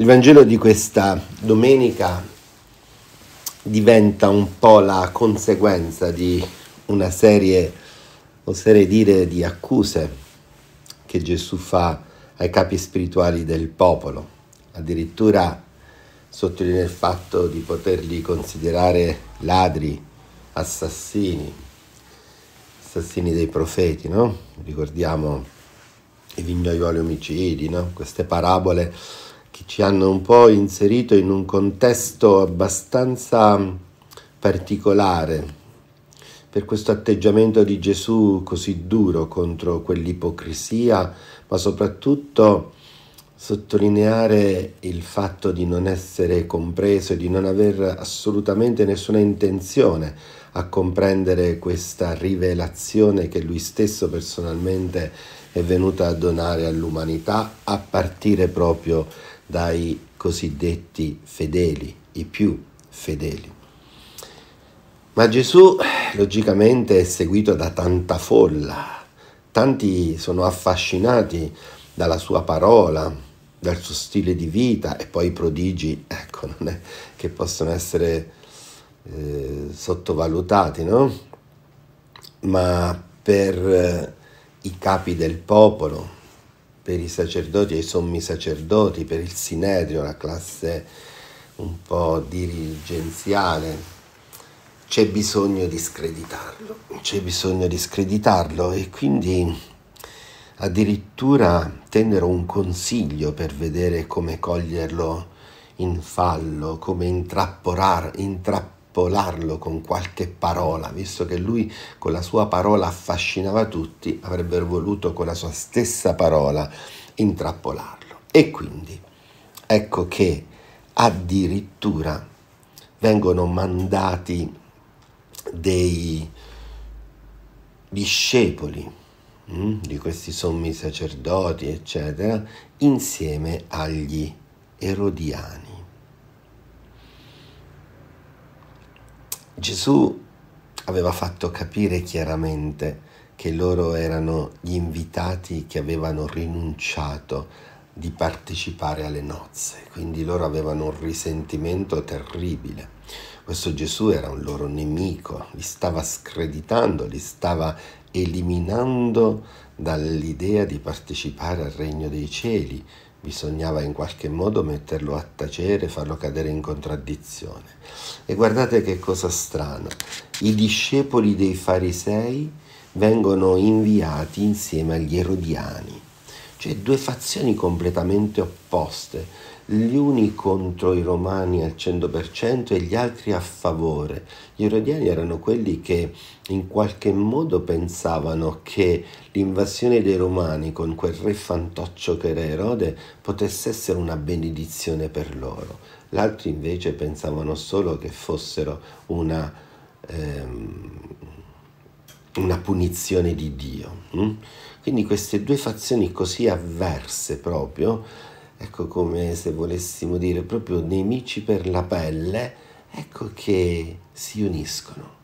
Il Vangelo di questa domenica diventa un po' la conseguenza di una serie, oserei dire, di accuse che Gesù fa ai capi spirituali del popolo, addirittura sottolinea il fatto di poterli considerare ladri, assassini, assassini dei profeti, no? Ricordiamo i vignaioli omicidi, no? Queste parabole che ci hanno un po' inserito in un contesto abbastanza mm, particolare per questo atteggiamento di Gesù così duro contro quell'ipocrisia, ma soprattutto sottolineare il fatto di non essere compreso e di non aver assolutamente nessuna intenzione a comprendere questa rivelazione che lui stesso personalmente è venuto a donare all'umanità a partire proprio dai cosiddetti fedeli, i più fedeli. Ma Gesù logicamente è seguito da tanta folla, tanti sono affascinati dalla sua parola, dal suo stile di vita e poi i prodigi, ecco, non è che possono essere eh, sottovalutati, no? Ma per eh, i capi del popolo, per i sacerdoti e i sommi sacerdoti, per il sinedrio, la classe un po' dirigenziale, c'è bisogno di screditarlo, c'è bisogno di screditarlo e quindi addirittura tennero un consiglio per vedere come coglierlo in fallo, come intrappolar, intrappolarlo spappolarlo con qualche parola, visto che lui con la sua parola affascinava tutti, avrebbero voluto con la sua stessa parola intrappolarlo. E quindi ecco che addirittura vengono mandati dei discepoli mm, di questi sommi sacerdoti, eccetera, insieme agli erodiani. Gesù aveva fatto capire chiaramente che loro erano gli invitati che avevano rinunciato di partecipare alle nozze, quindi loro avevano un risentimento terribile. Questo Gesù era un loro nemico, li stava screditando, li stava eliminando dall'idea di partecipare al regno dei cieli, Bisognava in qualche modo metterlo a tacere, farlo cadere in contraddizione. E guardate che cosa strana. I discepoli dei farisei vengono inviati insieme agli erodiani, cioè due fazioni completamente opposte, gli uni contro i romani al 100% e gli altri a favore. Gli erodiani erano quelli che in qualche modo pensavano che l'invasione dei Romani con quel re fantoccio che era Erode potesse essere una benedizione per loro. L'altro invece pensavano solo che fossero una, ehm, una punizione di Dio. Hm? Quindi queste due fazioni così avverse proprio, ecco come se volessimo dire proprio nemici per la pelle, ecco che si uniscono.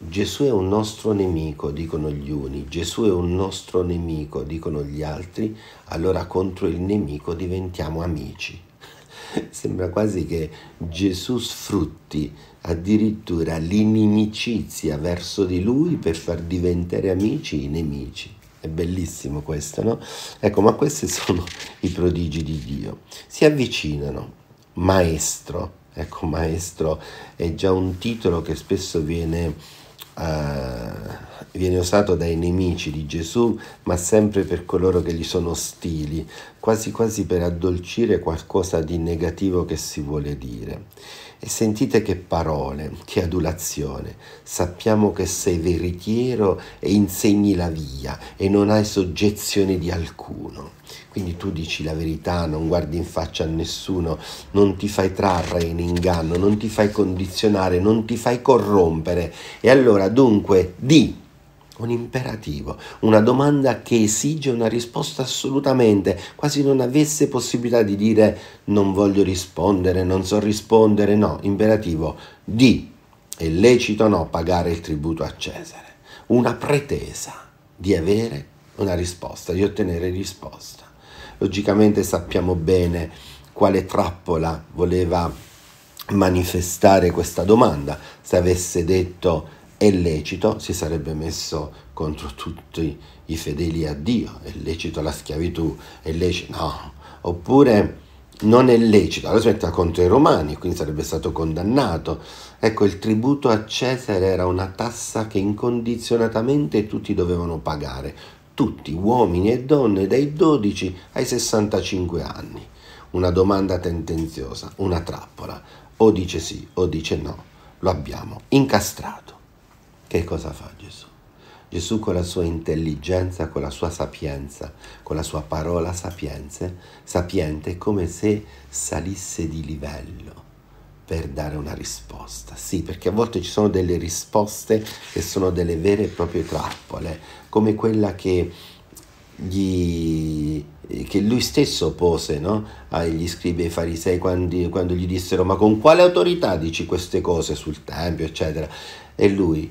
Gesù è un nostro nemico, dicono gli uni, Gesù è un nostro nemico, dicono gli altri, allora contro il nemico diventiamo amici. Sembra quasi che Gesù sfrutti addirittura l'inimicizia verso di lui per far diventare amici i nemici. È bellissimo questo, no? Ecco, ma questi sono i prodigi di Dio. Si avvicinano, maestro, ecco, maestro è già un titolo che spesso viene eh, viene usato dai nemici di Gesù, ma sempre per coloro che gli sono ostili, quasi quasi per addolcire qualcosa di negativo che si vuole dire. E sentite che parole, che adulazione. Sappiamo che sei veritiero e insegni la via e non hai soggezione di alcuno. Quindi tu dici la verità, non guardi in faccia a nessuno, non ti fai trarre in inganno, non ti fai condizionare, non ti fai corrompere. E allora dunque di un imperativo, una domanda che esige una risposta assolutamente, quasi non avesse possibilità di dire non voglio rispondere, non so rispondere, no, imperativo di, è lecito o no pagare il tributo a Cesare, una pretesa di avere una risposta, di ottenere risposta. Logicamente sappiamo bene quale trappola voleva manifestare questa domanda, se avesse detto è lecito, si sarebbe messo contro tutti i fedeli a Dio, è lecito la schiavitù, è lecito, no, oppure non è lecito, allora si mette contro i romani, quindi sarebbe stato condannato. Ecco, il tributo a Cesare era una tassa che incondizionatamente tutti dovevano pagare, tutti, uomini e donne, dai 12 ai 65 anni. Una domanda tendenziosa, una trappola, o dice sì o dice no, lo abbiamo incastrato. Che cosa fa Gesù? Gesù con la sua intelligenza, con la sua sapienza, con la sua parola sapienze, sapiente, è come se salisse di livello per dare una risposta. Sì, perché a volte ci sono delle risposte che sono delle vere e proprie trappole, come quella che gli, che lui stesso pose no? agli scribi e ai farisei quando, quando, gli dissero ma con quale autorità dici queste cose sul Tempio eccetera e lui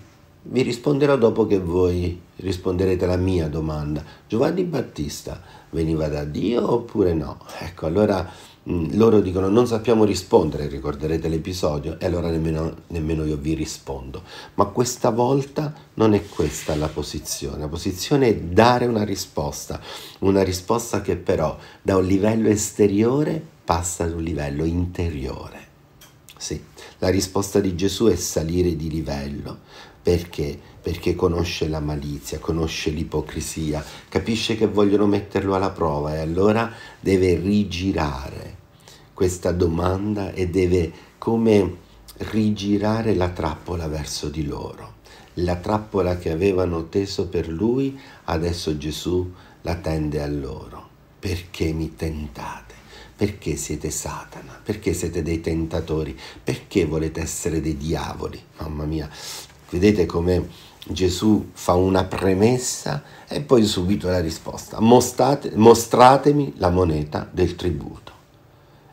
vi risponderò dopo che voi risponderete alla mia domanda. Giovanni Battista veniva da Dio oppure no? Ecco, allora mh, mm, loro dicono non sappiamo rispondere, ricorderete l'episodio, e allora nemmeno, nemmeno io vi rispondo. Ma questa volta non è questa la posizione. La posizione è dare una risposta, una risposta che però da un livello esteriore passa ad un livello interiore. Sì. La risposta di Gesù è salire di livello. Perché? Perché conosce la malizia, conosce l'ipocrisia, capisce che vogliono metterlo alla prova e allora deve rigirare questa domanda e deve come rigirare la trappola verso di loro. La trappola che avevano teso per lui, adesso Gesù la tende a loro. Perché mi tentate? Perché siete Satana? Perché siete dei tentatori? Perché volete essere dei diavoli? Mamma mia, vedete come Gesù fa una premessa e poi subito la risposta. Mostate, mostratemi la moneta del tributo.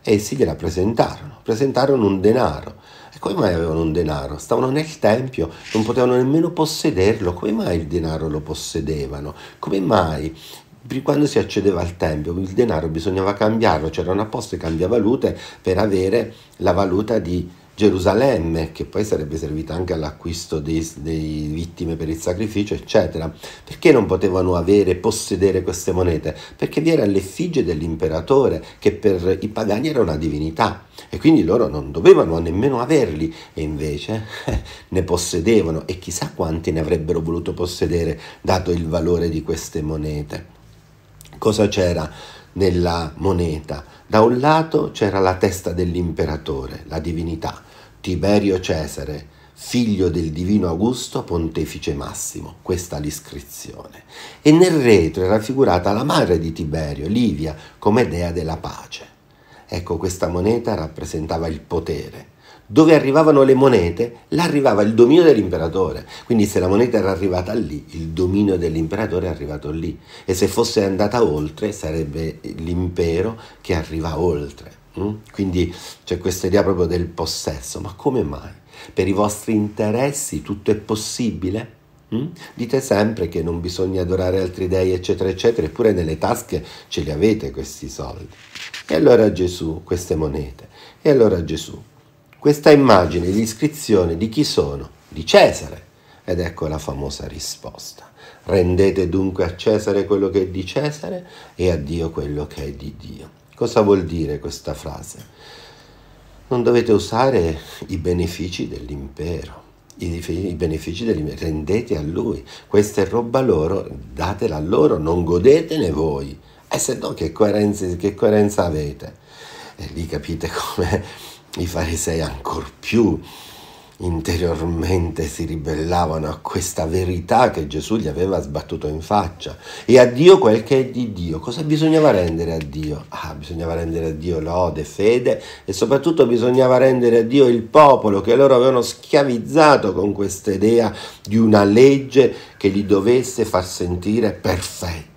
Essi gliela presentarono, presentarono un denaro. E come mai avevano un denaro? Stavano nel Tempio, non potevano nemmeno possederlo. Come mai il denaro lo possedevano? Come mai quando si accedeva al tempio, il denaro bisognava cambiarlo, c'erano apposte cambiavalute per avere la valuta di Gerusalemme, che poi sarebbe servita anche all'acquisto dei, dei, vittime per il sacrificio, eccetera. Perché non potevano avere possedere queste monete? Perché vi era l'effigie dell'imperatore, che per i pagani era una divinità, e quindi loro non dovevano nemmeno averli, e invece eh, ne possedevano, e chissà quanti ne avrebbero voluto possedere, dato il valore di queste monete. Cosa c'era nella moneta? Da un lato c'era la testa dell'imperatore, la divinità, Tiberio Cesare, figlio del divino Augusto, pontefice massimo, questa l'iscrizione. E nel retro è raffigurata la madre di Tiberio, Livia, come dea della pace. Ecco, questa moneta rappresentava il potere, dove arrivavano le monete, là arrivava il dominio dell'imperatore. Quindi se la moneta era arrivata lì, il dominio dell'imperatore è arrivato lì. E se fosse andata oltre, sarebbe l'impero che arriva oltre. Mm? Quindi c'è questa idea proprio del possesso. Ma come mai? Per i vostri interessi tutto è possibile? Mm? Dite sempre che non bisogna adorare altri dei, eccetera, eccetera, eppure nelle tasche ce li avete questi soldi. E allora Gesù, queste monete. E allora Gesù questa immagine, l'iscrizione di chi sono? Di Cesare. Ed ecco la famosa risposta. Rendete dunque a Cesare quello che è di Cesare e a Dio quello che è di Dio. Cosa vuol dire questa frase? Non dovete usare i benefici dell'impero. I, i benefici dell'impero, rendete a lui. Questa è roba loro, datela a loro, non godetene voi. E eh, se no che coerenza, che coerenza avete? E eh, lì capite come i farisei ancor più interiormente si ribellavano a questa verità che Gesù gli aveva sbattuto in faccia. E a Dio quel che è di Dio. Cosa bisognava rendere a Dio? Ah, bisognava rendere a Dio lode, fede e soprattutto bisognava rendere a Dio il popolo che loro avevano schiavizzato con questa idea di una legge che li dovesse far sentire perfetti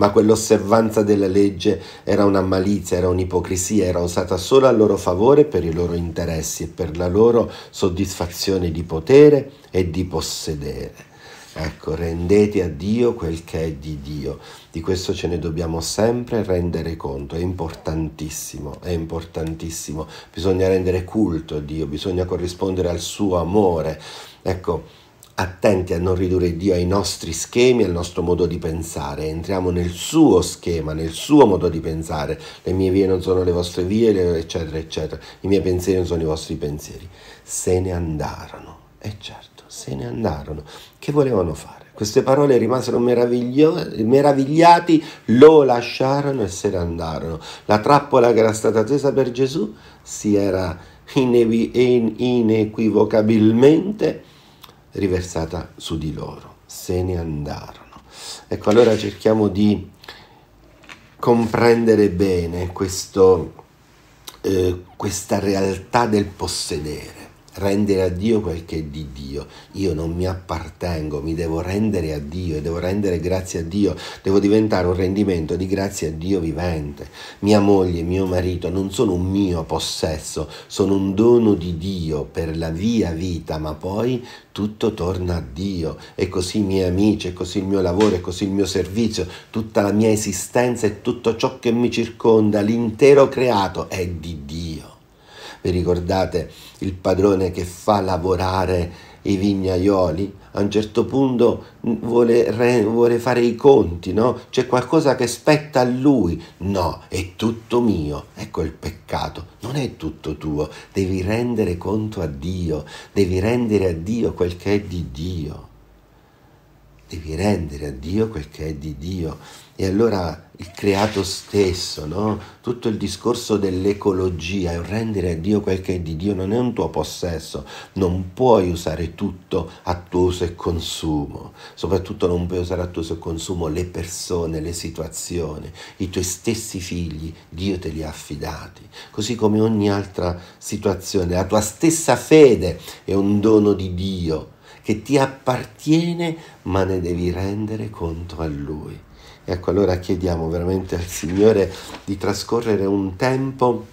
ma quell'osservanza della legge era una malizia, era un'ipocrisia, era usata solo a loro favore per i loro interessi e per la loro soddisfazione di potere e di possedere. Ecco, rendete a Dio quel che è di Dio. Di questo ce ne dobbiamo sempre rendere conto, è importantissimo, è importantissimo. Bisogna rendere culto a Dio, bisogna corrispondere al suo amore. Ecco, attenti a non ridurre Dio ai nostri schemi, al nostro modo di pensare, entriamo nel suo schema, nel suo modo di pensare, le mie vie non sono le vostre vie, eccetera, eccetera, i miei pensieri non sono i vostri pensieri. Se ne andarono, e certo, se ne andarono. Che volevano fare? Queste parole rimasero meravigliati, lo lasciarono e se ne andarono. La trappola che era stata tesa per Gesù si era inequivocabilmente riversata su di loro. Se ne andarono. Ecco, allora cerchiamo di comprendere bene questo, eh, questa realtà del possedere rendere a Dio quel che è di Dio. Io non mi appartengo, mi devo rendere a Dio e devo rendere grazie a Dio, devo diventare un rendimento di grazie a Dio vivente. Mia moglie, mio marito non sono un mio possesso, sono un dono di Dio per la via vita, ma poi tutto torna a Dio. E così i miei amici, e così il mio lavoro, e così il mio servizio, tutta la mia esistenza e tutto ciò che mi circonda, l'intero creato è di Dio. Vi ricordate il padrone che fa lavorare i vignaioli? A un certo punto vuole, re, vuole fare i conti, no? C'è qualcosa che spetta a lui. No, è tutto mio. Ecco il peccato. Non è tutto tuo. Devi rendere conto a Dio. Devi rendere a Dio quel che è di Dio devi rendere a Dio quel che è di Dio. E allora il creato stesso, no? tutto il discorso dell'ecologia, il rendere a Dio quel che è di Dio non è un tuo possesso, non puoi usare tutto a tuo uso e consumo, soprattutto non puoi usare a tuo uso e consumo le persone, le situazioni, i tuoi stessi figli, Dio te li ha affidati, così come ogni altra situazione, la tua stessa fede è un dono di Dio che ti appartiene, ma ne devi rendere conto a Lui. Ecco, allora chiediamo veramente al Signore di trascorrere un tempo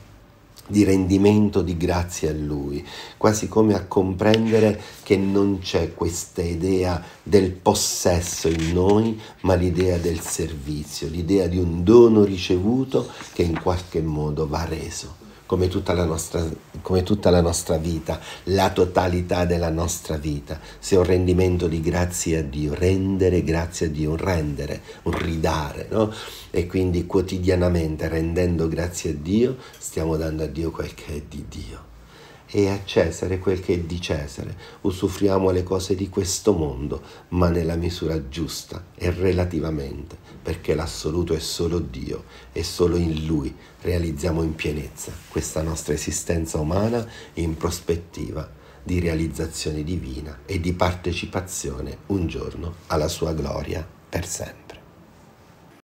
di rendimento di grazie a Lui, quasi come a comprendere che non c'è questa idea del possesso in noi, ma l'idea del servizio, l'idea di un dono ricevuto che in qualche modo va reso come tutta, la nostra, come tutta la nostra vita, la totalità della nostra vita, sia un rendimento di grazie a Dio, rendere grazie a Dio, un rendere, un ridare, no? E quindi quotidianamente rendendo grazie a Dio stiamo dando a Dio quel che è di Dio e a Cesare quel che è di Cesare. Usufruiamo le cose di questo mondo, ma nella misura giusta e relativamente, perché l'assoluto è solo Dio e solo in Lui realizziamo in pienezza questa nostra esistenza umana in prospettiva di realizzazione divina e di partecipazione un giorno alla sua gloria per sempre.